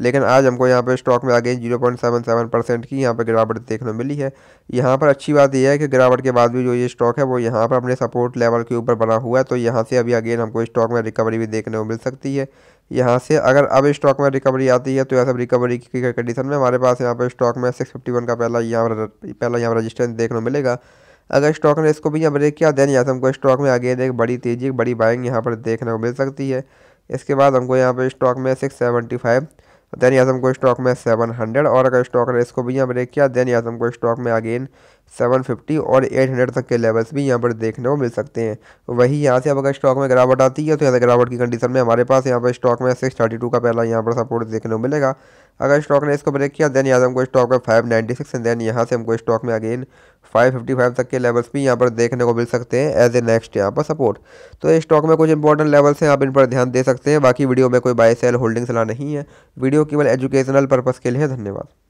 लेकिन आज हमको यहाँ पे स्टॉक में आगे सेवन परसेंट की यहाँ पे गिरावट देखने मिली है यहाँ पर अच्छी बात यह है कि गिरावट के बाद भी जो ये स्टॉक है वो यहाँ पर अपने सपोर्ट लेवल के ऊपर बना हुआ है तो यहाँ से अभी अगेन हमको स्टॉक में रिकवरी भी देखने को मिल सकती है यहाँ से अगर अब स्टॉक में रिकवरी आती है तो यह सब रिकवरी की कंडीशन में हमारे पास यहाँ पर स्टॉक में सिक्स फिफ्टी वन का पहला यहाँ पहला यहाँ रजिस्टेंस देखने को मिलेगा अगर स्टॉक ने इसको भी यहाँ ब्रेक किया देन यहाँ से हमको स्टॉक में अगेन एक बड़ी तेज़ी एक बड़ी बाइंग यहाँ पर देखने को मिल सकती है इसके बाद हमको यहाँ पर स्टॉक में सिक्स सेवेंटी फाइव देन याज हमको स्टॉक में सेवन हंड्रेड और अगर स्टॉक ने इसको भी यहाँ ब्रेक किया देन याज हमको स्टॉक में अगेन 750 और 800 तक के लेवल्स भी यहाँ पर देखने को मिल सकते हैं वही यहाँ से अब अगर स्टॉक में गिरावट आती है तो यहाँ से गिरावट की कंडीशन में हमारे पास यहाँ पर स्टॉक में 632 का पहला यहाँ पर सपोर्ट देखने को मिलेगा अगर स्टॉक ने इसको ब्रेक किया देन यहाँ से हमको स्टॉक में 596 सिक्स देन यहाँ से हमको स्टॉक में अगेन 555 तक के लेवल्स भी यहाँ पर देखने को मिल सकते हैं एज ए नेक्स्ट यहाँ पर सपोर्ट तो स्टॉक में कुछ इंपॉर्टेंट लेवल्स हैं आप इन पर ध्यान दे सकते हैं बाकी वीडियो में कोई बाय सेल होल्डिंग सलाह नहीं है वीडियो केवल एजुकेशनल पर्पज़ के लिए धन्यवाद